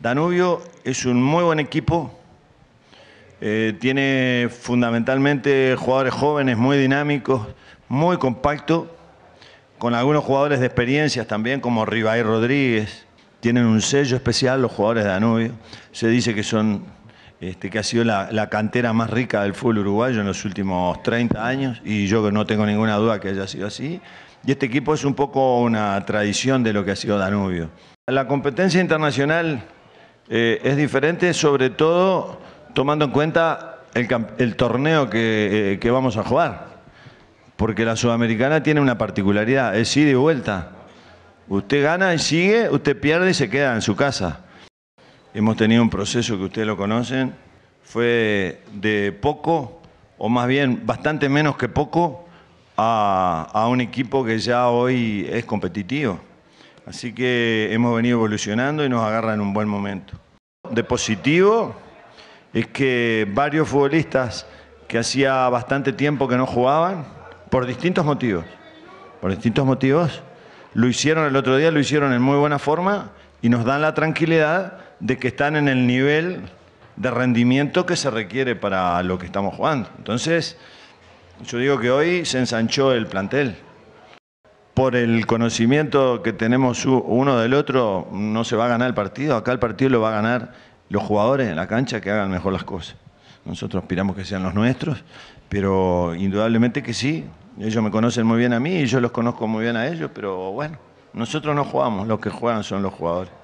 Danubio es un muy buen equipo, eh, tiene fundamentalmente jugadores jóvenes muy dinámicos, muy compacto, con algunos jugadores de experiencias también, como Ribay Rodríguez. Tienen un sello especial los jugadores de Danubio. Se dice que son este, que ha sido la, cantera más rica del fútbol uruguayo en los últimos 30 años, y yo no tengo ninguna duda que haya sido así. Y este equipo es un poco una tradición de lo que ha sido Danubio. La competencia internacional eh, es diferente sobre todo tomando en cuenta el, torneo eh, que, vamos a jugar, porque la sudamericana tiene una particularidad, es ida y vuelta. Usted gana y sigue, usted pierde y se queda en su casa. Hemos tenido un proceso que ustedes lo conocen, fue de poco, o más bien bastante menos que poco, a un equipo que ya hoy es competitivo. Así que hemos venido evolucionando y nos agarra en un buen momento. De positivo es que varios futbolistas que hacía bastante tiempo que no jugaban, por distintos motivos, por distintos motivos, lo hicieron el otro día, lo hicieron en muy buena forma y nos dan la tranquilidad de que están en el nivel de rendimiento que se requiere para lo que estamos jugando. Entonces, yo digo que hoy se ensanchó el plantel por el conocimiento que tenemos uno del otro, no se va a ganar el partido. Acá el partido lo va a ganar los jugadores en la cancha que hagan mejor las cosas. Nosotros aspiramos que sean los nuestros, pero indudablemente que sí. Ellos me conocen muy bien a mí y yo los conozco muy bien a ellos, pero bueno, nosotros no jugamos, los que juegan son los jugadores.